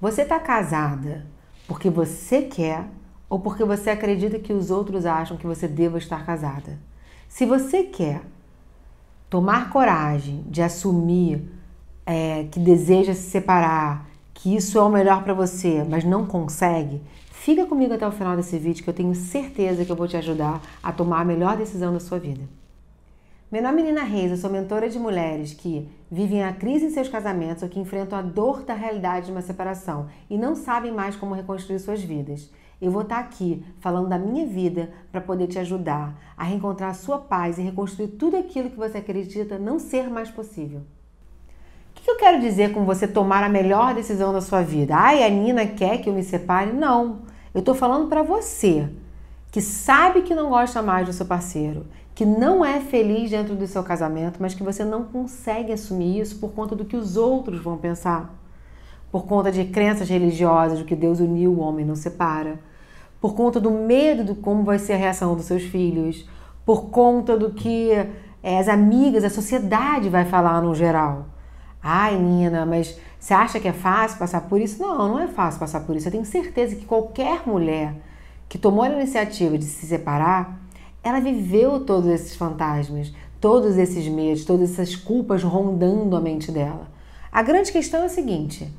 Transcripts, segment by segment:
Você está casada porque você quer ou porque você acredita que os outros acham que você deva estar casada? Se você quer tomar coragem de assumir é, que deseja se separar, que isso é o melhor para você, mas não consegue, fica comigo até o final desse vídeo que eu tenho certeza que eu vou te ajudar a tomar a melhor decisão da sua vida. Meu nome é Nina Reis, eu sou mentora de mulheres que vivem a crise em seus casamentos ou que enfrentam a dor da realidade de uma separação e não sabem mais como reconstruir suas vidas. Eu vou estar aqui falando da minha vida para poder te ajudar a reencontrar a sua paz e reconstruir tudo aquilo que você acredita não ser mais possível. O que eu quero dizer com você tomar a melhor decisão da sua vida? Ai, a Nina quer que eu me separe? Não. Eu estou falando para você que sabe que não gosta mais do seu parceiro que não é feliz dentro do seu casamento, mas que você não consegue assumir isso por conta do que os outros vão pensar, por conta de crenças religiosas, do que Deus uniu o homem não separa, por conta do medo do como vai ser a reação dos seus filhos, por conta do que é, as amigas, a sociedade vai falar no geral. Ai, Nina, mas você acha que é fácil passar por isso? Não, não é fácil passar por isso. Eu tenho certeza que qualquer mulher que tomou a iniciativa de se separar ela viveu todos esses fantasmas, todos esses medos, todas essas culpas rondando a mente dela. A grande questão é a seguinte: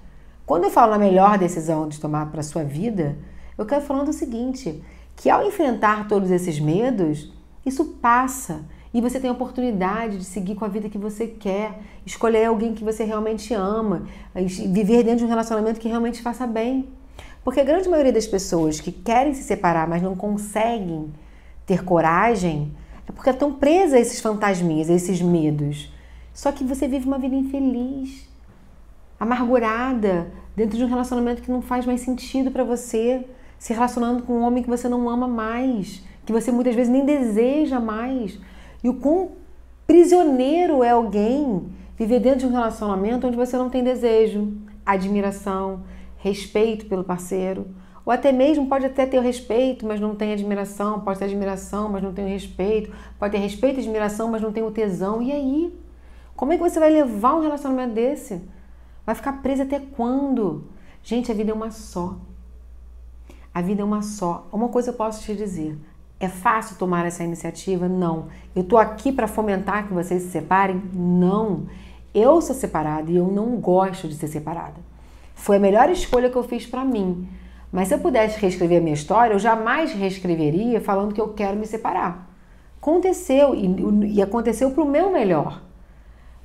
quando eu falo na melhor decisão de tomar para sua vida, eu quero falar do seguinte, que ao enfrentar todos esses medos, isso passa e você tem a oportunidade de seguir com a vida que você quer, escolher alguém que você realmente ama, viver dentro de um relacionamento que realmente faça bem. Porque a grande maioria das pessoas que querem se separar, mas não conseguem, ter coragem, é porque é tão presa a esses fantasminhas, a esses medos. Só que você vive uma vida infeliz, amargurada, dentro de um relacionamento que não faz mais sentido para você, se relacionando com um homem que você não ama mais, que você muitas vezes nem deseja mais. E o quão prisioneiro é alguém viver dentro de um relacionamento onde você não tem desejo, admiração, respeito pelo parceiro, ou até mesmo pode até ter respeito, mas não tem admiração, pode ter admiração, mas não tem respeito, pode ter respeito e admiração, mas não tem o tesão. E aí? Como é que você vai levar um relacionamento desse? Vai ficar preso até quando? Gente, a vida é uma só. A vida é uma só. Uma coisa eu posso te dizer: é fácil tomar essa iniciativa? Não. Eu tô aqui para fomentar que vocês se separem? Não. Eu sou separada e eu não gosto de ser separada. Foi a melhor escolha que eu fiz para mim. Mas se eu pudesse reescrever a minha história, eu jamais reescreveria falando que eu quero me separar. Aconteceu e, e aconteceu para o meu melhor.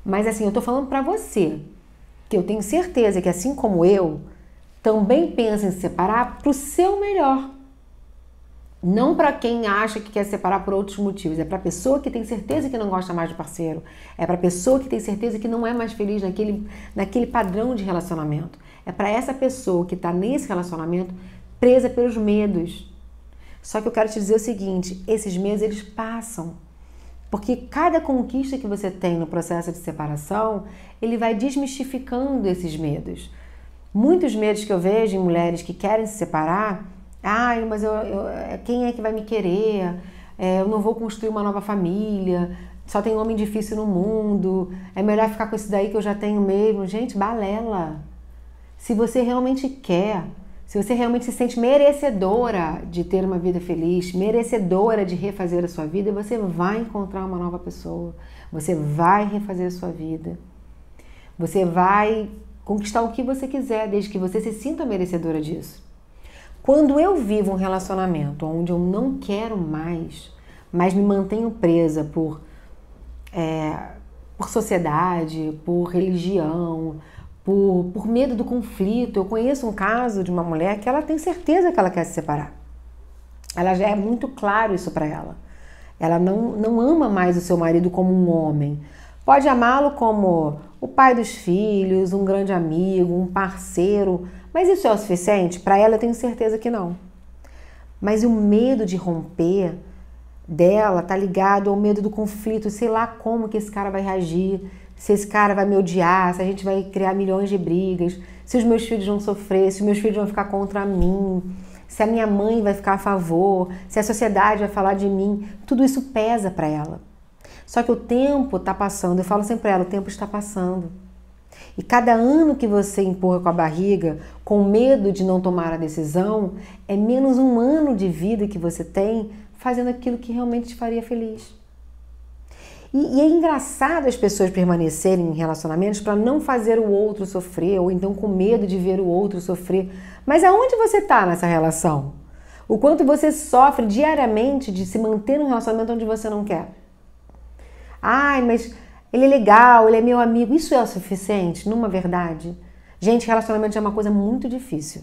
Mas assim, eu estou falando para você, que eu tenho certeza que assim como eu, também pensa em se separar para o seu melhor. Não para quem acha que quer separar por outros motivos, é para a pessoa que tem certeza que não gosta mais do parceiro, é para a pessoa que tem certeza que não é mais feliz naquele, naquele padrão de relacionamento. É para essa pessoa que está nesse relacionamento presa pelos medos. Só que eu quero te dizer o seguinte: esses medos eles passam. Porque cada conquista que você tem no processo de separação, ele vai desmistificando esses medos. Muitos medos que eu vejo em mulheres que querem se separar, ai, mas eu, eu quem é que vai me querer? É, eu não vou construir uma nova família, só tem homem difícil no mundo, é melhor ficar com esse daí que eu já tenho mesmo. Gente, balela se você realmente quer, se você realmente se sente merecedora de ter uma vida feliz, merecedora de refazer a sua vida, você vai encontrar uma nova pessoa, você vai refazer a sua vida, você vai conquistar o que você quiser, desde que você se sinta merecedora disso. Quando eu vivo um relacionamento onde eu não quero mais, mas me mantenho presa por, é, por sociedade, por religião, por, por medo do conflito. Eu conheço um caso de uma mulher que ela tem certeza que ela quer se separar. Ela já é muito claro isso para ela. Ela não, não ama mais o seu marido como um homem. Pode amá-lo como o pai dos filhos, um grande amigo, um parceiro, mas isso é o suficiente? Para ela, eu tenho certeza que não. Mas o medo de romper dela tá ligado ao medo do conflito, sei lá como que esse cara vai reagir, se esse cara vai me odiar, se a gente vai criar milhões de brigas, se os meus filhos vão sofrer, se os meus filhos vão ficar contra mim, se a minha mãe vai ficar a favor, se a sociedade vai falar de mim, tudo isso pesa para ela. Só que o tempo está passando, eu falo sempre para ela, o tempo está passando. E cada ano que você empurra com a barriga, com medo de não tomar a decisão, é menos um ano de vida que você tem fazendo aquilo que realmente te faria feliz. E, e é engraçado as pessoas permanecerem em relacionamentos para não fazer o outro sofrer, ou então com medo de ver o outro sofrer. Mas aonde você está nessa relação? O quanto você sofre diariamente de se manter num relacionamento onde você não quer? Ai, mas ele é legal, ele é meu amigo. Isso é o suficiente, numa verdade? Gente, relacionamento é uma coisa muito difícil.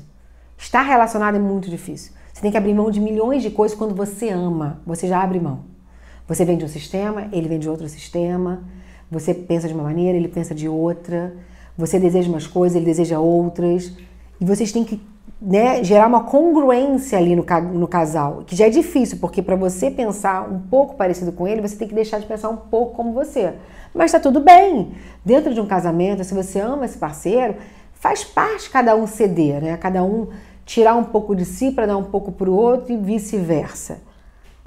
Estar relacionado é muito difícil. Você tem que abrir mão de milhões de coisas quando você ama. Você já abre mão. Você vem de um sistema, ele vem de outro sistema. Você pensa de uma maneira, ele pensa de outra. Você deseja umas coisas, ele deseja outras. E vocês têm que né, gerar uma congruência ali no, no casal, que já é difícil, porque para você pensar um pouco parecido com ele, você tem que deixar de pensar um pouco como você. Mas tá tudo bem. Dentro de um casamento, se você ama esse parceiro, faz parte cada um ceder, né? Cada um tirar um pouco de si para dar um pouco para o outro e vice-versa.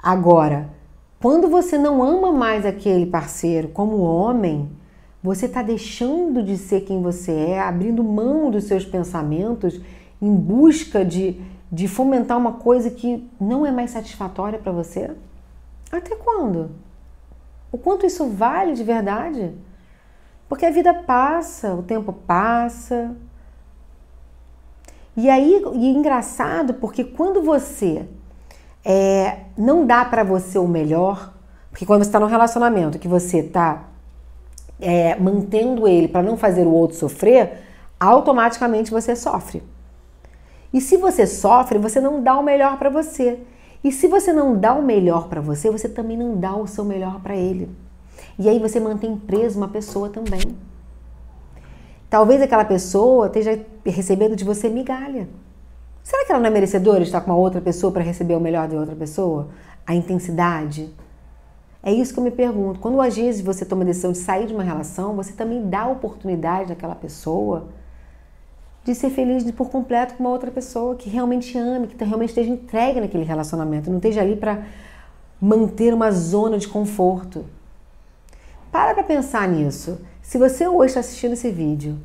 Agora, quando você não ama mais aquele parceiro como homem, você está deixando de ser quem você é, abrindo mão dos seus pensamentos em busca de, de fomentar uma coisa que não é mais satisfatória para você? Até quando? O quanto isso vale de verdade? Porque a vida passa, o tempo passa. E aí, e é engraçado porque quando você é, não dá para você o melhor, porque quando você está num relacionamento que você está é, mantendo ele para não fazer o outro sofrer, automaticamente você sofre. E se você sofre, você não dá o melhor para você. E se você não dá o melhor para você, você também não dá o seu melhor para ele. E aí você mantém preso uma pessoa também. Talvez aquela pessoa esteja recebendo de você migalha. Será que ela não é merecedora de estar com uma outra pessoa para receber o melhor de outra pessoa? A intensidade? É isso que eu me pergunto. Quando às vezes você toma a decisão de sair de uma relação, você também dá a oportunidade àquela pessoa de ser feliz por completo com uma outra pessoa que realmente ame, que realmente esteja entregue naquele relacionamento, não esteja ali para manter uma zona de conforto. Para para pensar nisso. Se você hoje está assistindo esse vídeo,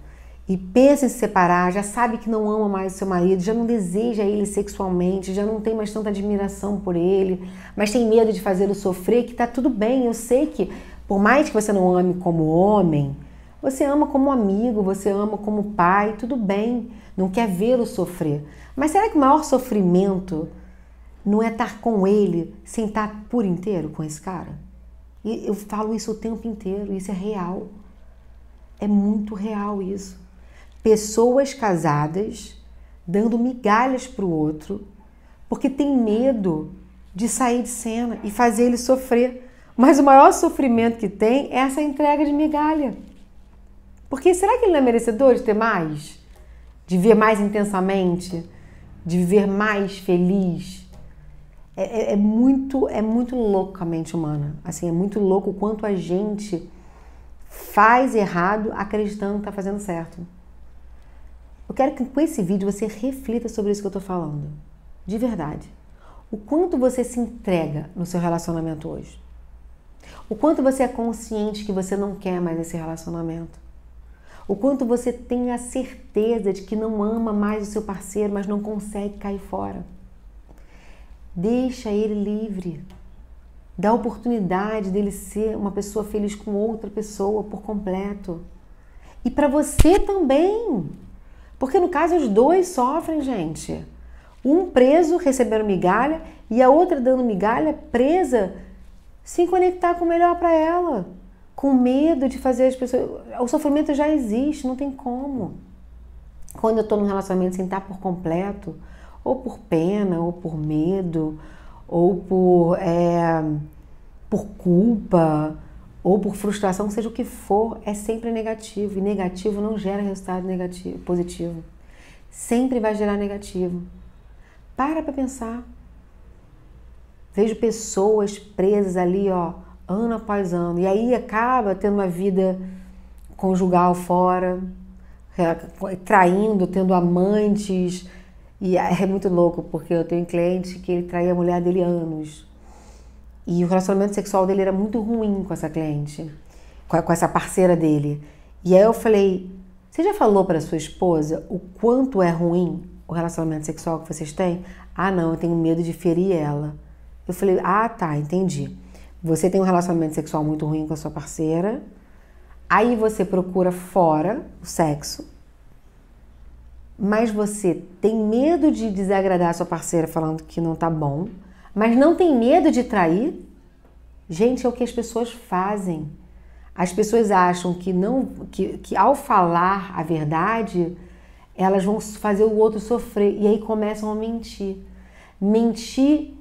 e pensa em se separar, já sabe que não ama mais o seu marido, já não deseja ele sexualmente, já não tem mais tanta admiração por ele, mas tem medo de fazê-lo sofrer, que tá tudo bem. Eu sei que, por mais que você não ame como homem, você ama como amigo, você ama como pai, tudo bem. Não quer vê-lo sofrer. Mas será que o maior sofrimento não é estar com ele sem estar por inteiro com esse cara? E eu falo isso o tempo inteiro, isso é real. É muito real isso pessoas casadas dando migalhas para o outro, porque tem medo de sair de cena e fazer ele sofrer. Mas o maior sofrimento que tem é essa entrega de migalha. Porque será que ele não é merecedor de ter mais? De viver mais intensamente? De viver mais feliz? É, é, é, muito é muito louco a mente humana. Assim, é muito louco o quanto a gente faz errado acreditando que está fazendo certo. Eu quero que com esse vídeo você reflita sobre isso que eu estou falando. De verdade. O quanto você se entrega no seu relacionamento hoje? O quanto você é consciente que você não quer mais esse relacionamento? O quanto você tem a certeza de que não ama mais o seu parceiro, mas não consegue cair fora? Deixa ele livre. Dá a oportunidade dele ser uma pessoa feliz com outra pessoa por completo. E para você também. Porque no caso os dois sofrem, gente. Um preso recebendo migalha e a outra dando migalha presa sem conectar com o melhor para ela, com medo de fazer as pessoas. O sofrimento já existe, não tem como. Quando eu estou num relacionamento sem estar por completo, ou por pena, ou por medo, ou por, é, por culpa, ou por frustração, seja o que for, é sempre negativo. E negativo não gera resultado negativo, positivo. Sempre vai gerar negativo. Para para pensar. Vejo pessoas presas ali, ó, ano após ano. E aí acaba tendo uma vida conjugal fora, é, traindo, tendo amantes. E é, é muito louco, porque eu tenho um cliente que ele traía a mulher dele anos e o relacionamento sexual dele era muito ruim com essa cliente, com essa parceira dele. E aí eu falei: Você já falou para sua esposa o quanto é ruim o relacionamento sexual que vocês têm? Ah, não, eu tenho medo de ferir ela. Eu falei: Ah, tá, entendi. Você tem um relacionamento sexual muito ruim com a sua parceira, aí você procura fora o sexo, mas você tem medo de desagradar a sua parceira falando que não tá bom mas não tem medo de trair? Gente, é o que as pessoas fazem. As pessoas acham que não que, que ao falar a verdade, elas vão fazer o outro sofrer e aí começam a mentir. Mentir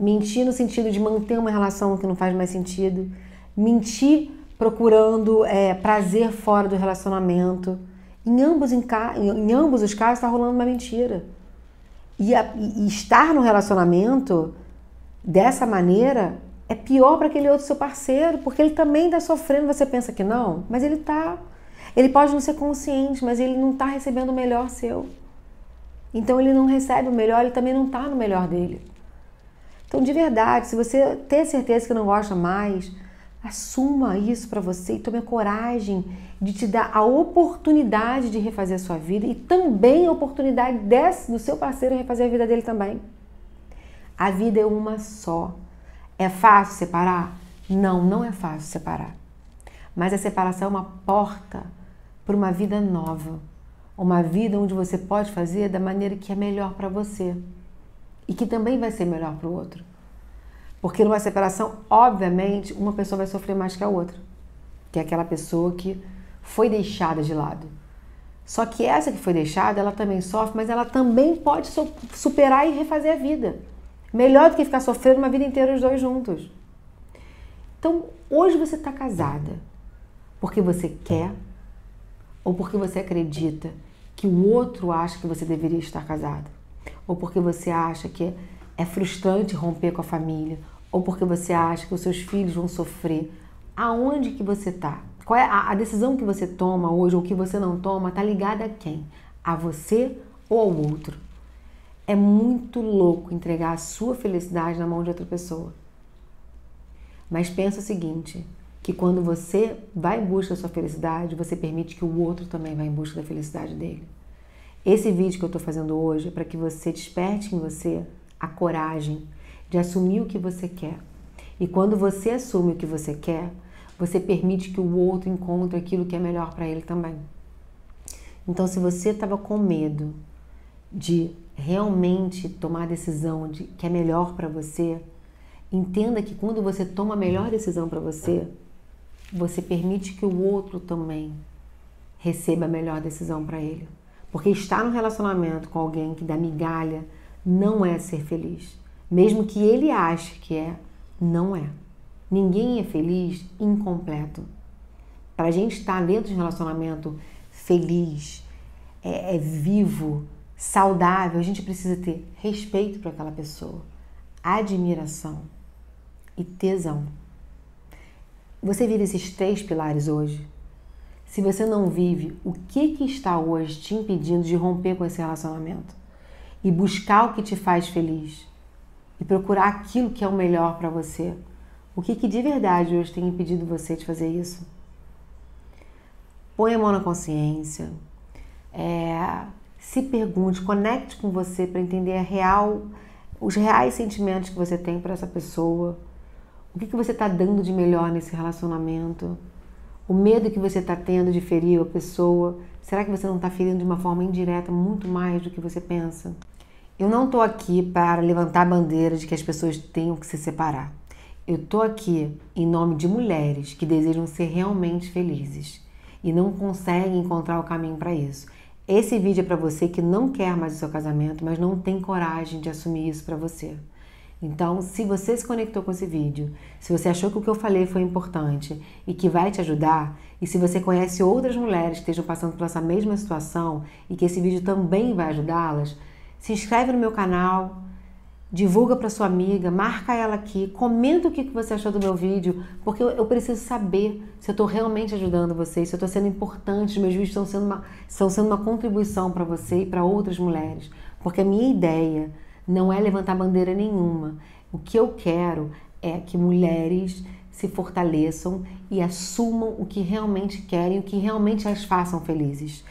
mentir no sentido de manter uma relação que não faz mais sentido, mentir procurando é, prazer fora do relacionamento. Em ambos, em, em ambos os casos está rolando uma mentira. E, a, e, estar no relacionamento dessa maneira, é pior para aquele outro seu parceiro, porque ele também está sofrendo. Você pensa que não, mas ele está. Ele pode não ser consciente, mas ele não está recebendo o melhor seu. Então ele não recebe o melhor, ele também não está no melhor dele. Então, de verdade, se você ter certeza que não gosta mais, assuma isso para você e tome a coragem de te dar a oportunidade de refazer a sua vida e também a oportunidade desse, do seu parceiro refazer a vida dele também. A vida é uma só. É fácil separar? Não, não é fácil separar. Mas a separação é uma porta para uma vida nova, uma vida onde você pode fazer da maneira que é melhor para você e que também vai ser melhor para o outro. Porque numa separação, obviamente, uma pessoa vai sofrer mais que a outra, que é aquela pessoa que foi deixada de lado. Só que essa que foi deixada, ela também sofre, mas ela também pode superar e refazer a vida. Melhor do que ficar sofrendo uma vida inteira os dois juntos. Então, hoje você está casada porque você quer ou porque você acredita que o outro acha que você deveria estar casado, ou porque você acha que é frustrante romper com a família, ou porque você acha que os seus filhos vão sofrer. Aonde que você está? Qual é a, a decisão que você toma hoje ou que você não toma está ligada a quem? A você ou ao outro? É muito louco entregar a sua felicidade na mão de outra pessoa. Mas pensa o seguinte, que quando você vai em busca da sua felicidade, você permite que o outro também vá em busca da felicidade dele. Esse vídeo que eu estou fazendo hoje é para que você desperte em você a coragem de assumir o que você quer. E quando você assume o que você quer, você permite que o outro encontre aquilo que é melhor para ele também. Então, se você estava com medo de realmente tomar a decisão de que é melhor para você, entenda que quando você toma a melhor decisão para você, você permite que o outro também receba a melhor decisão para ele. Porque estar num relacionamento com alguém que dá migalha não é ser feliz. Mesmo que ele ache que é, não é. Ninguém é feliz incompleto. Para a gente estar dentro de um relacionamento feliz, é, é vivo, saudável, a gente precisa ter respeito para aquela pessoa, admiração e tesão. Você vive esses três pilares hoje? Se você não vive, o que, que está hoje te impedindo de romper com esse relacionamento? E buscar o que te faz feliz? E procurar aquilo que é o melhor para você? O que, que de verdade hoje tem impedido você de fazer isso? Põe a mão na consciência. É, se pergunte, conecte com você para entender real, os reais sentimentos que você tem para essa pessoa, o que, que você está dando de melhor nesse relacionamento, o medo que você está tendo de ferir a pessoa, será que você não está ferindo de uma forma indireta muito mais do que você pensa? Eu não estou aqui para levantar a bandeira de que as pessoas tenham que se separar. Eu estou aqui em nome de mulheres que desejam ser realmente felizes e não conseguem encontrar o caminho para isso. Esse vídeo é para você que não quer mais o seu casamento, mas não tem coragem de assumir isso para você. Então, se você se conectou com esse vídeo, se você achou que o que eu falei foi importante e que vai te ajudar, e se você conhece outras mulheres que estejam passando por essa mesma situação e que esse vídeo também vai ajudá-las, se inscreve no meu canal, divulga para sua amiga, marca ela aqui, comenta o que você achou do meu vídeo, porque eu, preciso saber se eu estou realmente ajudando vocês, se eu estou sendo importante, meus vídeos estão sendo uma, estão sendo uma contribuição para você e para outras mulheres, porque a minha ideia não é levantar bandeira nenhuma. O que eu quero é que mulheres se fortaleçam e assumam o que realmente querem, o que realmente as façam felizes.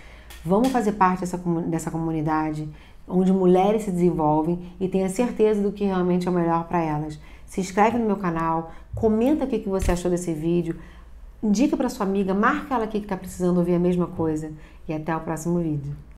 Vamos fazer parte dessa, dessa comunidade onde mulheres se desenvolvem e tenha certeza do que realmente é o melhor para elas. Se inscreve no meu canal, comenta o que você achou desse vídeo, indica para sua amiga, marca ela aqui que está precisando ouvir a mesma coisa. E até o próximo vídeo.